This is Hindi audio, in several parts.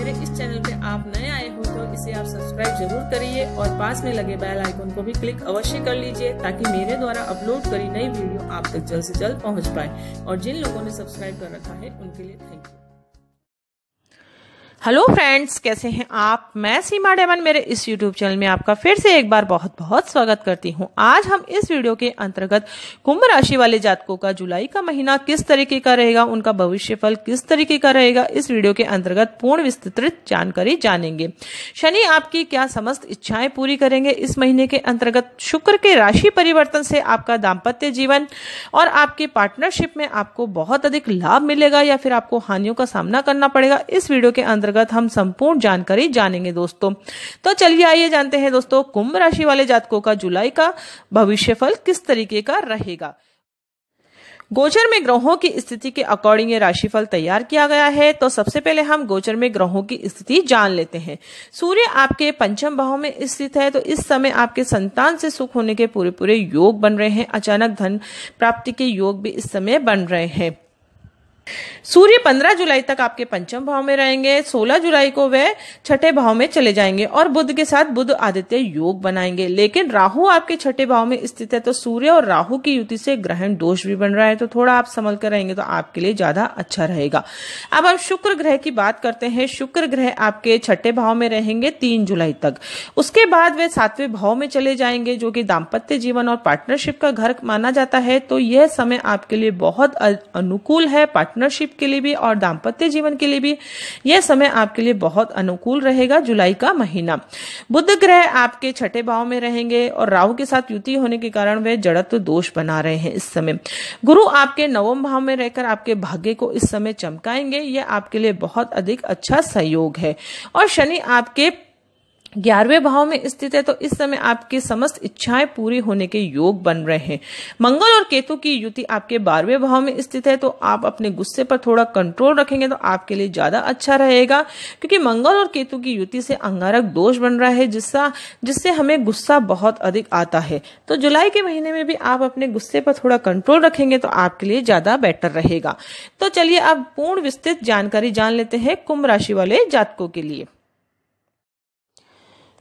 मेरे इस चैनल पे आप नए आए हो तो इसे आप सब्सक्राइब जरूर करिए और पास में लगे बेल आइकन को भी क्लिक अवश्य कर लीजिए ताकि मेरे द्वारा अपलोड करी नई वीडियो आप तक जल्द से जल्द पहुंच पाए और जिन लोगों ने सब्सक्राइब कर रखा है उनके लिए थैंक यू हेलो फ्रेंड्स कैसे हैं आप मैं सीमा डेमन मेरे इस यूट्यूब चैनल में आपका फिर से एक बार बहुत बहुत स्वागत करती हूं आज हम इस वीडियो के अंतर्गत कुंभ राशि वाले जातकों का जुलाई का महीना किस तरीके का रहेगा उनका भविष्य फल किस तरीके का रहेगा इस वीडियो के अंतर्गत पूर्ण विस्तृत जानकारी जानेंगे शनि आपकी क्या समस्त इच्छाएं पूरी करेंगे इस महीने के अंतर्गत शुक्र के राशि परिवर्तन से आपका दाम्पत्य जीवन और आपके पार्टनरशिप में आपको बहुत अधिक लाभ मिलेगा या फिर आपको हानियों का सामना करना पड़ेगा इस वीडियो के अंतर्गत अंतर्गत हम संपूर्ण जानकारी जानेंगे दोस्तों तो चलिए आइए जानते हैं दोस्तों कुंभ राशि वाले जातकों का जुलाई का भविष्यफल किस तरीके का रहेगा गोचर में ग्रहों की स्थिति के अकॉर्डिंग ये राशिफल तैयार किया गया है तो सबसे पहले हम गोचर में ग्रहों की स्थिति जान लेते हैं सूर्य आपके पंचम भाव में स्थित है तो इस समय आपके संतान से सुख होने के पूरे पूरे योग बन रहे हैं अचानक धन प्राप्ति के योग भी इस समय बन रहे हैं सूर्य 15 जुलाई तक आपके पंचम भाव में रहेंगे 16 जुलाई को वे छठे भाव में चले जाएंगे और बुद्ध के साथ बुद्ध आदित्य योग बनाएंगे लेकिन राहु आपके छठे भाव में स्थित है तो सूर्य और राहु की युति से ग्रहण दोष भी बन रहा है तो थोड़ा आप संभल कर रहेंगे तो आपके लिए ज्यादा अच्छा रहेगा अब हम शुक्र ग्रह की बात करते हैं शुक्र ग्रह आपके छठे भाव में रहेंगे तीन जुलाई तक उसके बाद वे सातवें भाव में चले जाएंगे जो कि दाम्पत्य जीवन और पार्टनरशिप का घर माना जाता है तो यह समय आपके लिए बहुत अनुकूल है पार्टनर पार्टनरशिप के लिए भी और दाम्पत्य जीवन के लिए भी यह समय आपके लिए बहुत अनुकूल रहेगा जुलाई का महीना बुद्ध ग्रह आपके छठे भाव में रहेंगे और राहु के साथ युति होने के कारण वे जड़त्व दोष बना रहे हैं इस समय गुरु आपके नवम भाव में रहकर आपके भाग्य को इस समय चमकाएंगे यह आपके लिए बहुत अधिक अच्छा सहयोग है और शनि आपके ग्यारहवें भाव में स्थित है तो इस समय आपकी समस्त इच्छाएं पूरी होने के योग बन रहे हैं मंगल और केतु की युति आपके बारहवें भाव में स्थित है तो आप अपने गुस्से पर थोड़ा कंट्रोल रखेंगे तो आपके लिए ज्यादा अच्छा रहेगा क्योंकि मंगल और केतु की युति से अंगारक दोष बन रहा है जिसका जिससे हमें गुस्सा बहुत अधिक आता है तो जुलाई के महीने में भी आप अपने गुस्से पर थोड़ा कंट्रोल रखेंगे तो आपके लिए ज्यादा बेटर रहेगा तो चलिए आप पूर्ण विस्तृत जानकारी जान लेते हैं कुंभ राशि वाले जातकों के लिए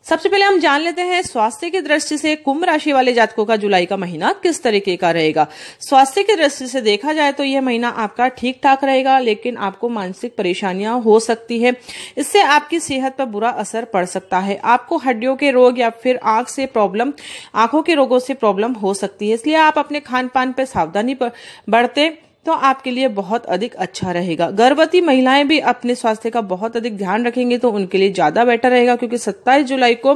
सबसे पहले हम जान लेते हैं स्वास्थ्य की दृष्टि से कुंभ राशि वाले जातकों का जुलाई का महीना किस तरीके का रहेगा स्वास्थ्य की दृष्टि से देखा जाए तो यह महीना आपका ठीक ठाक रहेगा लेकिन आपको मानसिक परेशानियां हो सकती है इससे आपकी सेहत पर बुरा असर पड़ सकता है आपको हड्डियों के रोग या फिर आंख से प्रॉब्लम आंखों के रोगों से प्रॉब्लम हो सकती है इसलिए आप अपने खान पान पर सावधानी बढ़ते तो आपके लिए बहुत अधिक अच्छा रहेगा गर्भवती महिलाएं भी अपने स्वास्थ्य का बहुत अधिक ध्यान रखेंगे तो उनके लिए ज्यादा बेटर रहेगा क्योंकि 27 जुलाई को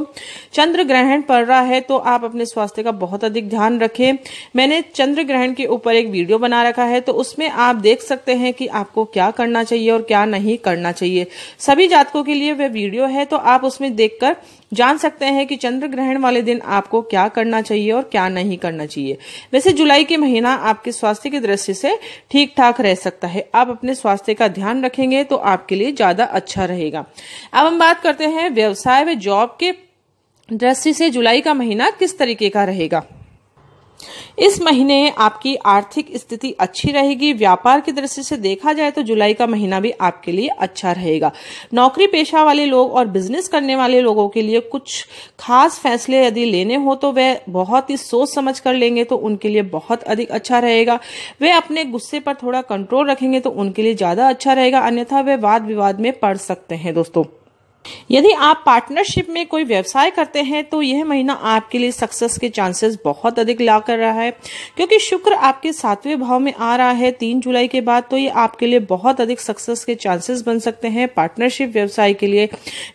चंद्र ग्रहण पड़ रहा है तो आप अपने स्वास्थ्य का बहुत अधिक ध्यान रखें मैंने चंद्र ग्रहण के ऊपर एक वीडियो बना रखा है तो उसमें आप देख सकते हैं कि आपको क्या करना चाहिए और क्या नहीं करना चाहिए सभी जातकों के लिए वह वीडियो है तो आप उसमें देखकर जान सकते हैं कि चंद्र ग्रहण वाले दिन आपको क्या करना चाहिए और क्या नहीं करना चाहिए वैसे जुलाई के महीना आपके स्वास्थ्य की दृष्टि से ठीक ठाक रह सकता है आप अपने स्वास्थ्य का ध्यान रखेंगे तो आपके लिए ज्यादा अच्छा रहेगा अब हम बात करते हैं व्यवसाय व जॉब के दृष्टि से जुलाई का महीना किस तरीके का रहेगा इस महीने आपकी आर्थिक स्थिति अच्छी रहेगी व्यापार की दृष्टि से देखा जाए तो जुलाई का महीना भी आपके लिए अच्छा रहेगा नौकरी पेशा वाले लोग और बिजनेस करने वाले लोगों के लिए कुछ खास फैसले यदि लेने हो तो वे बहुत ही सोच समझ कर लेंगे तो उनके लिए बहुत अधिक अच्छा रहेगा वे अपने गुस्से पर थोड़ा कंट्रोल रखेंगे तो उनके लिए ज्यादा अच्छा रहेगा अन्यथा वे वाद विवाद में पड़ सकते हैं दोस्तों यदि आप पार्टनरशिप में कोई व्यवसाय करते हैं तो यह महीना आपके लिए सक्सेस के चांसेस बहुत अधिक ला कर रहा है क्योंकि शुक्र आपके सातवें भाव में आ रहा है तीन जुलाई के बाद तो ये आपके लिए बहुत अधिक सक्सेस के चांसेस बन सकते हैं पार्टनरशिप व्यवसाय के लिए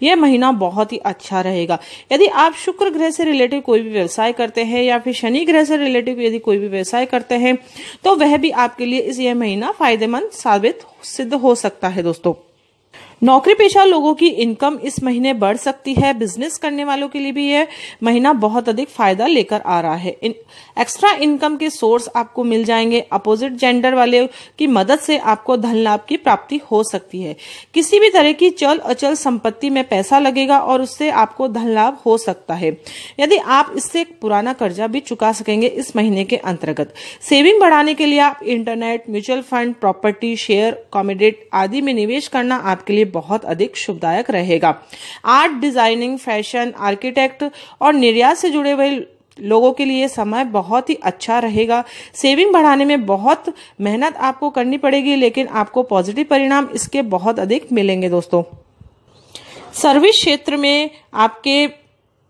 यह महीना बहुत ही अच्छा रहेगा यदि आप शुक्र ग्रह से रिलेटेड कोई भी व्यवसाय करते हैं या फिर शनि ग्रह से रिलेटेड यदि कोई भी व्यवसाय करते हैं तो वह भी आपके लिए इस यह महीना फायदेमंद साबित सिद्ध हो सकता है दोस्तों नौकरी पेशा लोगों की इनकम इस महीने बढ़ सकती है बिजनेस करने वालों के लिए भी यह महीना बहुत अधिक फायदा लेकर आ रहा है इन, एक्स्ट्रा इनकम के सोर्स आपको मिल जाएंगे अपोजिट जेंडर वाले की मदद से आपको धन लाभ की प्राप्ति हो सकती है किसी भी तरह की चल अचल संपत्ति में पैसा लगेगा और उससे आपको धन लाभ हो सकता है यदि आप इससे पुराना कर्जा भी चुका सकेंगे इस महीने के अंतर्गत सेविंग बढ़ाने के लिए आप internet mutual fund property share commodity आदि में निवेश करना आपके लिए बहुत अधिक शुभदायक रहेगा आर्ट डिजाइनिंग फैशन आर्किटेक्ट और निर्यात से जुड़े हुए लोगों के लिए समय बहुत ही अच्छा रहेगा सेविंग बढ़ाने में बहुत मेहनत आपको करनी पड़ेगी लेकिन आपको पॉजिटिव परिणाम इसके बहुत अधिक मिलेंगे दोस्तों सर्विस क्षेत्र में आपके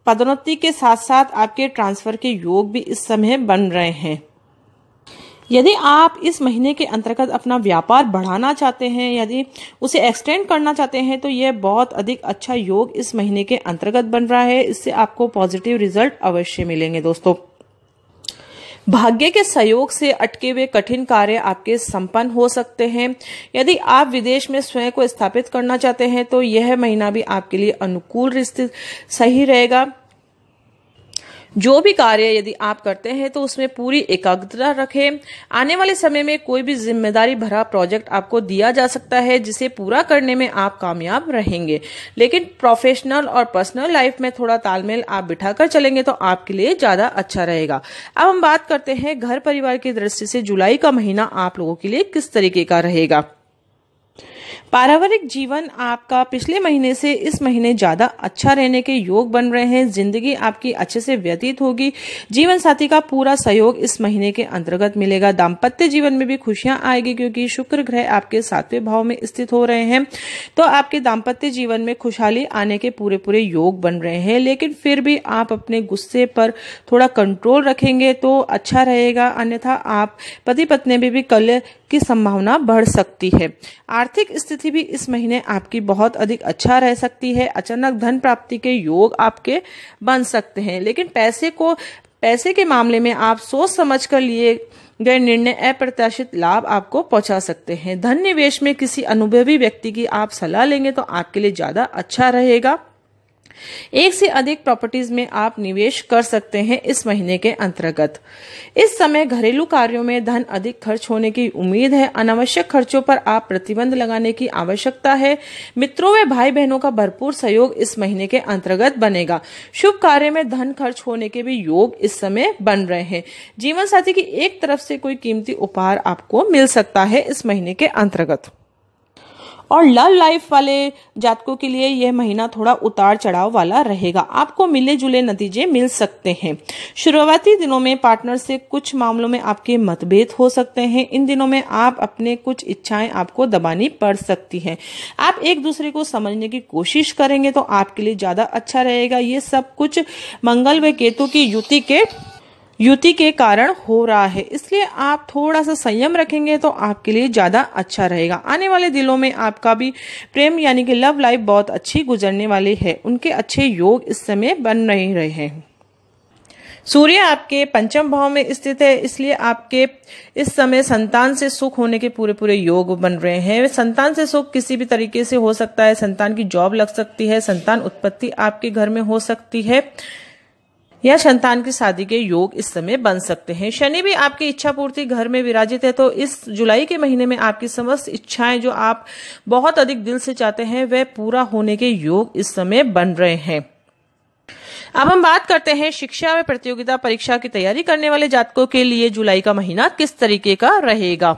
पदोन्नति के साथ साथ आपके ट्रांसफर के योग भी इस समय बन रहे हैं यदि आप इस महीने के अंतर्गत अपना व्यापार बढ़ाना चाहते हैं यदि उसे एक्सटेंड करना चाहते हैं तो यह बहुत अधिक अच्छा योग इस महीने के अंतर्गत बन रहा है इससे आपको पॉजिटिव रिजल्ट अवश्य मिलेंगे दोस्तों भाग्य के सहयोग से अटके हुए कठिन कार्य आपके संपन्न हो सकते हैं यदि आप विदेश में स्वयं को स्थापित करना चाहते हैं तो यह महीना भी आपके लिए अनुकूल सही रहेगा जो भी कार्य यदि आप करते हैं तो उसमें पूरी एकाग्रता रखें आने वाले समय में कोई भी जिम्मेदारी भरा प्रोजेक्ट आपको दिया जा सकता है जिसे पूरा करने में आप कामयाब रहेंगे लेकिन प्रोफेशनल और पर्सनल लाइफ में थोड़ा तालमेल आप बिठाकर चलेंगे तो आपके लिए ज्यादा अच्छा रहेगा अब हम बात करते हैं घर परिवार की दृष्टि से जुलाई का महीना आप लोगों के लिए किस तरीके का रहेगा पारिवारिक जीवन आपका पिछले महीने से इस महीने ज़्यादा अच्छा रहने के योग बन रहे हैं जिंदगी आपकी अच्छे से व्यतीत होगी जीवन साथी का पूरा सहयोग इस महीने के अंतर्गत मिलेगा दाम्पत्य जीवन में भी खुशियां आएगी क्योंकि शुक्र ग्रह आपके सातवें भाव में स्थित हो रहे हैं तो आपके दाम्पत्य जीवन में खुशहाली आने के पूरे पूरे योग बन रहे हैं लेकिन फिर भी आप अपने गुस्से पर थोड़ा कंट्रोल रखेंगे तो अच्छा रहेगा अन्यथा आप पति पत्नी में भी कल की संभावना बढ़ सकती है आर्थिक स्थिति भी इस महीने आपकी बहुत अधिक अच्छा रह सकती है अचानक धन प्राप्ति के योग आपके बन सकते हैं लेकिन पैसे को पैसे के मामले में आप सोच समझ कर लिए गए निर्णय अप्रत्याशित लाभ आपको पहुंचा सकते हैं धन निवेश में किसी अनुभवी व्यक्ति की आप सलाह लेंगे तो आपके लिए ज्यादा अच्छा रहेगा एक से अधिक प्रॉपर्टीज में आप निवेश कर सकते हैं इस महीने के अंतर्गत इस समय घरेलू कार्यों में धन अधिक खर्च होने की उम्मीद है अनावश्यक खर्चों पर आप प्रतिबंध लगाने की आवश्यकता है मित्रों व भाई बहनों का भरपूर सहयोग इस महीने के अंतर्गत बनेगा शुभ कार्य में धन खर्च होने के भी योग इस समय बन रहे हैं जीवन साथी की एक तरफ से कोई कीमती उपहार आपको मिल सकता है इस महीने के अंतर्गत और लव लाइफ वाले जातकों के लिए यह महीना थोड़ा उतार चढ़ाव वाला रहेगा आपको मिले जुले नतीजे मिल सकते हैं शुरुआती दिनों में पार्टनर से कुछ मामलों में आपके मतभेद हो सकते हैं इन दिनों में आप अपने कुछ इच्छाएं आपको दबानी पड़ सकती हैं आप एक दूसरे को समझने की कोशिश करेंगे तो आपके लिए ज्यादा अच्छा रहेगा ये सब कुछ मंगल व केतु की युति के युति के कारण हो रहा है इसलिए आप थोड़ा सा संयम रखेंगे तो आपके लिए ज़्यादा अच्छा रहेगा आने वाले दिनों में आपका भी प्रेम यानी कि लव लाइफ बहुत अच्छी गुजरने वाली है उनके अच्छे योग इस समय बन नहीं रहे हैं सूर्य आपके पंचम भाव में स्थित है इसलिए आपके इस समय संतान से सुख होने के पूरे पूरे योग बन रहे हैं संतान से सुख किसी भी तरीके से हो सकता है संतान की जॉब लग सकती है संतान उत्पत्ति आपके घर में हो सकती है या संतान की शादी के योग इस समय बन सकते हैं शनि भी आपकी इच्छा पूर्ति घर में विराजित है तो इस जुलाई के महीने में आपकी समस्त इच्छाएं जो आप बहुत अधिक दिल से चाहते हैं वह पूरा होने के योग इस समय बन रहे हैं अब हम बात करते हैं शिक्षा में प्रतियोगिता परीक्षा की तैयारी करने वाले जातकों के लिए जुलाई का महीना किस तरीके का रहेगा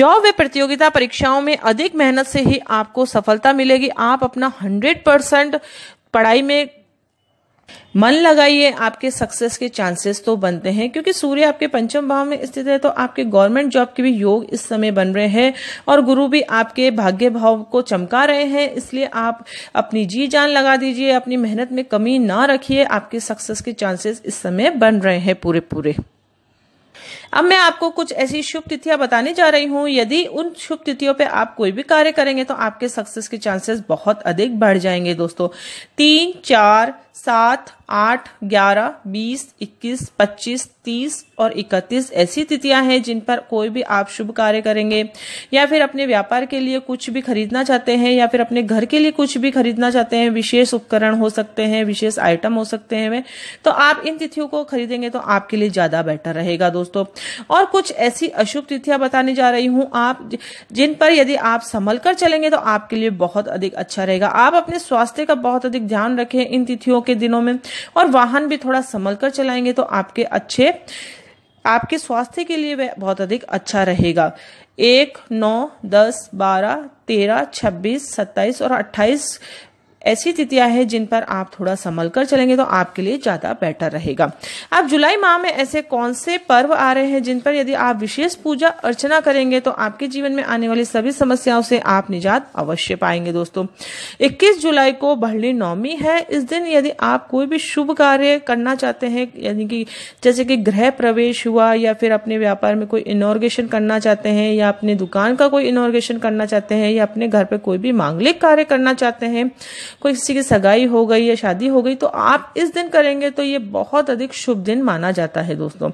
जॉब व प्रतियोगिता परीक्षाओं में अधिक मेहनत से ही आपको सफलता मिलेगी आप अपना हंड्रेड परसेंट पढ़ाई में मन लगाइए आपके सक्सेस के चांसेस तो बनते हैं क्योंकि सूर्य आपके पंचम भाव में स्थित है तो आपके गवर्नमेंट जॉब के भी योग इस समय बन रहे हैं और गुरु भी आपके भाग्य भाव को चमका रहे हैं इसलिए आप अपनी जी जान लगा दीजिए अपनी मेहनत में कमी ना रखिए आपके सक्सेस के चांसेस इस समय बन रहे हैं पूरे पूरे अब मैं आपको कुछ ऐसी शुभ तिथियां बताने जा रही हूं यदि उन शुभ तिथियों पे आप कोई भी कार्य करेंगे तो आपके सक्सेस के चांसेस बहुत अधिक बढ़ जाएंगे दोस्तों तीन चार सात आठ ग्यारह बीस इक्कीस पच्चीस तीस और इकतीस ऐसी तिथियां हैं जिन पर कोई भी आप शुभ कार्य करेंगे या फिर अपने व्यापार के लिए कुछ भी खरीदना चाहते हैं या फिर अपने घर के लिए कुछ भी खरीदना चाहते हैं विशेष उपकरण हो सकते हैं विशेष आइटम हो सकते हैं वे तो आप इन तिथियों को खरीदेंगे तो आपके लिए ज्यादा बेटर रहेगा दोस्तों और कुछ ऐसी अशुभ तिथियां बताने जा रही हूं आप जिन पर यदि आप संभल कर चलेंगे तो आपके लिए बहुत अधिक अच्छा रहेगा आप अपने स्वास्थ्य का बहुत अधिक ध्यान रखें इन तिथियों के दिनों में और वाहन भी थोड़ा संभल कर चलाएंगे तो आपके अच्छे आपके स्वास्थ्य के लिए बहुत अधिक अच्छा रहेगा एक नौ दस बारह तेरह छब्बीस सत्ताईस और अट्ठाईस ऐसी तिथियां हैं जिन पर आप थोड़ा संभल कर चलेंगे तो आपके लिए ज्यादा बेटर रहेगा अब जुलाई माह में ऐसे कौन से पर्व आ रहे हैं जिन पर यदि आप विशेष पूजा अर्चना करेंगे तो आपके जीवन में आने वाली सभी समस्याओं से आप निजात अवश्य पाएंगे दोस्तों 21 जुलाई को बहली नवमी है इस दिन यदि आप कोई भी शुभ कार्य करना चाहते हैं यानी कि जैसे कि गृह प्रवेश हुआ या फिर अपने व्यापार में कोई इनोग्रेशन करना चाहते हैं या अपने दुकान का कोई इनोग्रेशन करना चाहते हैं या अपने घर पर कोई भी मांगलिक कार्य करना चाहते हैं कोई किसी की सगाई हो गई या शादी हो गई तो आप इस दिन करेंगे तो ये बहुत अधिक शुभ दिन माना जाता है दोस्तों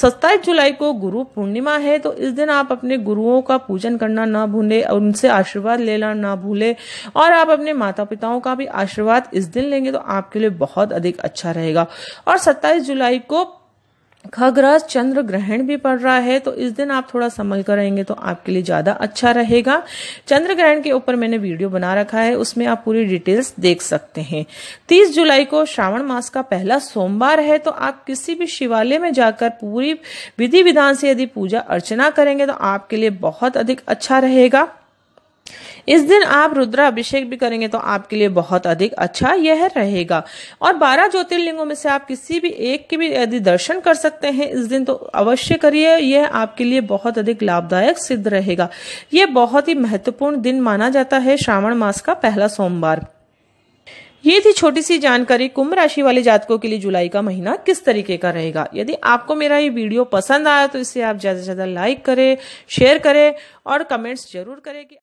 सत्ताईस जुलाई को गुरु पूर्णिमा है तो इस दिन आप अपने गुरुओं का पूजन करना ना भूले और उनसे आशीर्वाद लेना ना भूले और आप अपने माता पिताओं का भी आशीर्वाद इस दिन लेंगे तो आपके लिए बहुत अधिक अच्छा रहेगा और सत्ताईस जुलाई को खगराज चंद्र ग्रहण भी पड़ रहा है तो इस दिन आप थोड़ा संभल कर रहेंगे तो आपके लिए ज्यादा अच्छा रहेगा चंद्र ग्रहण के ऊपर मैंने वीडियो बना रखा है उसमें आप पूरी डिटेल्स देख सकते हैं 30 जुलाई को श्रावण मास का पहला सोमवार है तो आप किसी भी शिवालय में जाकर पूरी विधि विधान से यदि पूजा अर्चना करेंगे तो आपके लिए बहुत अधिक अच्छा रहेगा इस दिन आप रुद्राभिषेक भी करेंगे तो आपके लिए बहुत अधिक अच्छा यह रहेगा और बारह ज्योतिर्लिंगों में से आप किसी भी एक के भी यदि दर्शन कर सकते हैं इस दिन तो अवश्य करिए यह आपके लिए बहुत अधिक लाभदायक सिद्ध रहेगा यह बहुत ही महत्वपूर्ण दिन माना जाता है श्रावण मास का पहला सोमवार ये थी छोटी सी जानकारी कुंभ राशि वाले जातकों के लिए जुलाई का महीना किस तरीके का रहेगा यदि आपको मेरा ये वीडियो पसंद आया तो इसे आप ज्यादा से ज्यादा लाइक करें शेयर करें और कमेंट्स जरूर करें कि